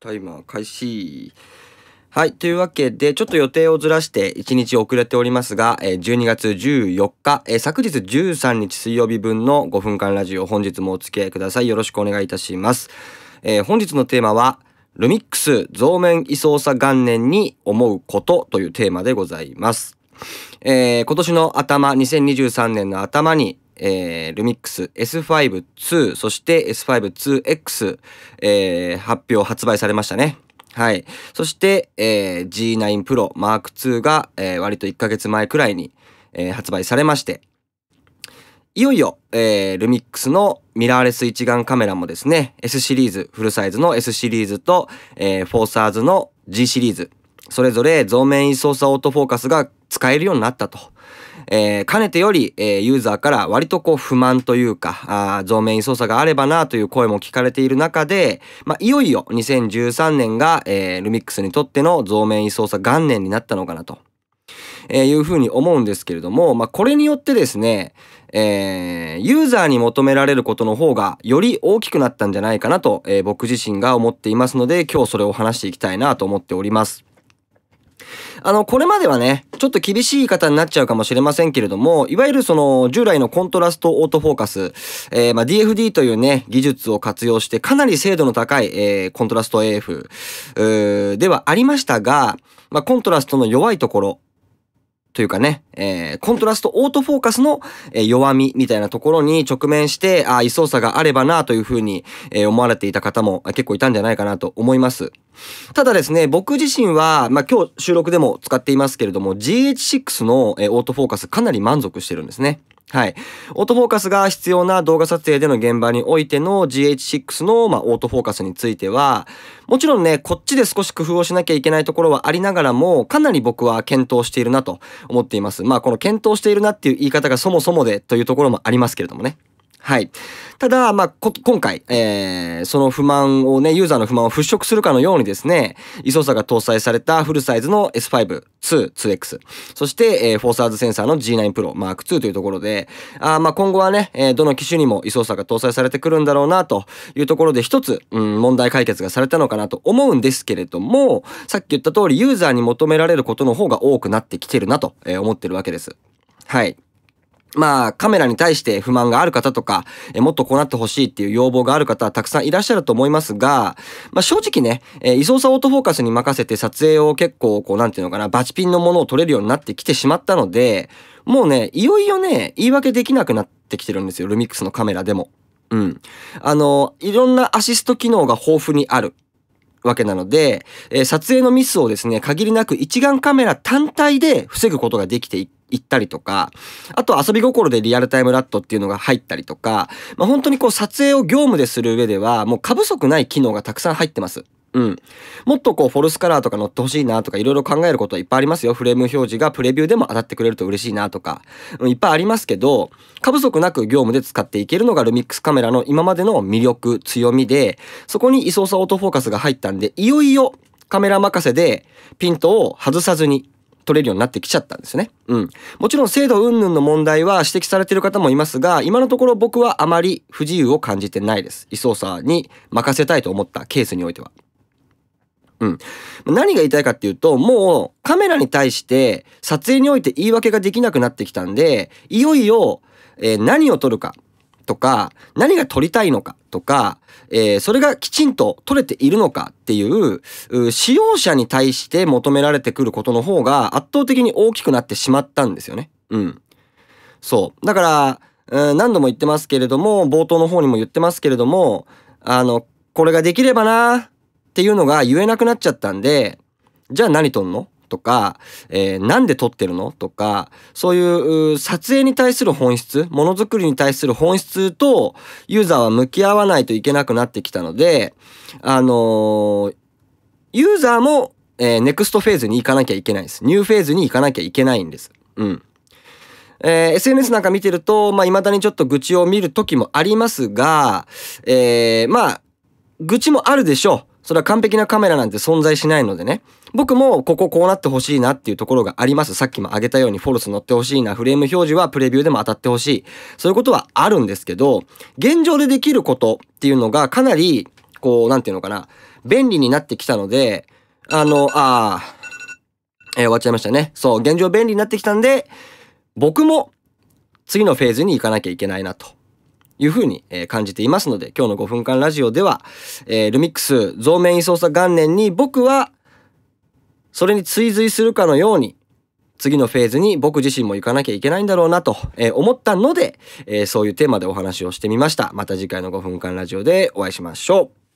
タイマー開始。はい。というわけで、ちょっと予定をずらして1日遅れておりますが、え12月14日、え昨日13日水曜日分の5分間ラジオ、本日もお付き合いください。よろしくお願いいたします。えー、本日のテーマは、ルミックス増面位相差元年に思うことというテーマでございます。えー、今年の頭、2023年の頭に、えー、ルミックス S5-2、そして S5-2X、えー、発表、発売されましたね。はい。そして、えー、G9 Pro Mark II が、えー、割と1ヶ月前くらいに、えー、発売されまして、いよいよ、えー、ルミックスのミラーレス一眼カメラもですね、S シリーズ、フルサイズの S シリーズと、えー、フォーサーズの G シリーズ、それぞれ増面位操作オートフォーカスが使えるようになったと。えー、かねてより、えー、ユーザーから割とこう不満というか、あ増免操作があればなという声も聞かれている中で、まあ、いよいよ2013年が、えー、ルミックスにとっての増免操作元年になったのかなと。えー、いうふうに思うんですけれども、まあ、これによってですね、えー、ユーザーに求められることの方がより大きくなったんじゃないかなと、えー、僕自身が思っていますので、今日それを話していきたいなと思っております。あの、これまではね、ちょっと厳しい言い方になっちゃうかもしれませんけれども、いわゆるその、従来のコントラストオートフォーカス、えー、ま DFD というね、技術を活用して、かなり精度の高い、えー、コントラスト AF、ではありましたが、まあ、コントラストの弱いところ、というかね、えー、コントラストオートフォーカスの、えー、弱みみたいなところに直面して、ああ、位相差があればなというふうに、えー、思われていた方も結構いたんじゃないかなと思います。ただですね、僕自身は、まあ、今日収録でも使っていますけれども、GH6 の、えー、オートフォーカスかなり満足してるんですね。はい。オートフォーカスが必要な動画撮影での現場においての GH6 の、まあ、オートフォーカスについては、もちろんね、こっちで少し工夫をしなきゃいけないところはありながらも、かなり僕は検討しているなと思っています。まあ、この検討しているなっていう言い方がそもそもでというところもありますけれどもね。はい。ただ、まあ、今回、えー、その不満をね、ユーザーの不満を払拭するかのようにですね、位操サが搭載されたフルサイズの S5、2、2X、そして、えー、フォーサーズセンサーの G9 Pro Mark II というところで、あまあ今後はね、えー、どの機種にも位操サが搭載されてくるんだろうなというところで一つ、うん、問題解決がされたのかなと思うんですけれども、さっき言った通りユーザーに求められることの方が多くなってきてるなと、えー、思ってるわけです。はい。まあ、カメラに対して不満がある方とか、えもっとこうなってほしいっていう要望がある方、はたくさんいらっしゃると思いますが、まあ正直ね、えー、位相差オートフォーカスに任せて撮影を結構、こう、なんていうのかな、バチピンのものを撮れるようになってきてしまったので、もうね、いよいよね、言い訳できなくなってきてるんですよ、ルミックスのカメラでも。うん。あの、いろんなアシスト機能が豊富にある。わけなので、えー、撮影のミスをですね、限りなく一眼カメラ単体で防ぐことができてい行ったりとか、あと遊び心でリアルタイムラットっていうのが入ったりとか、まあ、本当にこう撮影を業務でする上では、もう過不足ない機能がたくさん入ってます。うん。もっとこうフォルスカラーとか乗ってほしいなとかいろいろ考えることはいっぱいありますよ。フレーム表示がプレビューでも当たってくれると嬉しいなとか、うん、いっぱいありますけど、過不足なく業務で使っていけるのがルミックスカメラの今までの魅力、強みで、そこに位相差オートフォーカスが入ったんで、いよいよカメラ任せでピントを外さずに取れるようになってきちゃったんですね。うん。もちろん制度云々の問題は指摘されてる方もいますが、今のところ僕はあまり不自由を感じてないです。位操作に任せたいと思ったケースにおいては。うん。何が言いたいかっていうと、もうカメラに対して撮影において言い訳ができなくなってきたんで、いよいよ、えー、何を撮るか、とか、何が取りたいのかとか、えー、それがきちんと取れているのかっていう、使用者に対して求められてくることの方が圧倒的に大きくなってしまったんですよね。うん。そう。だから、うん、何度も言ってますけれども、冒頭の方にも言ってますけれども、あの、これができればなっていうのが言えなくなっちゃったんで、じゃあ何とんのとか、えー、なんで撮ってるのとか、そういう撮影に対する本質、ものづくりに対する本質とユーザーは向き合わないといけなくなってきたので、あのー、ユーザーも、えー、ネクストフェーズに行かなきゃいけないです。ニューフェーズに行かなきゃいけないんです。うん。えー、SNS なんか見てると、まあ、未だにちょっと愚痴を見る時もありますが、えー、まあ、愚痴もあるでしょう。それは完璧なカメラなんて存在しないのでね。僕もこここうなってほしいなっていうところがあります。さっきも挙げたようにフォルス乗ってほしいな、フレーム表示はプレビューでも当たってほしい。そういうことはあるんですけど、現状でできることっていうのがかなり、こう、なんていうのかな、便利になってきたので、あの、ああ、えー、終わっちゃいましたね。そう、現状便利になってきたんで、僕も次のフェーズに行かなきゃいけないなと。いうふうに、え感じていますので、今日の5分間ラジオでは、えルミックス増面位操作元年に僕は、それに追随するかのように、次のフェーズに僕自身も行かなきゃいけないんだろうなと、え思ったので、えそういうテーマでお話をしてみました。また次回の5分間ラジオでお会いしましょう。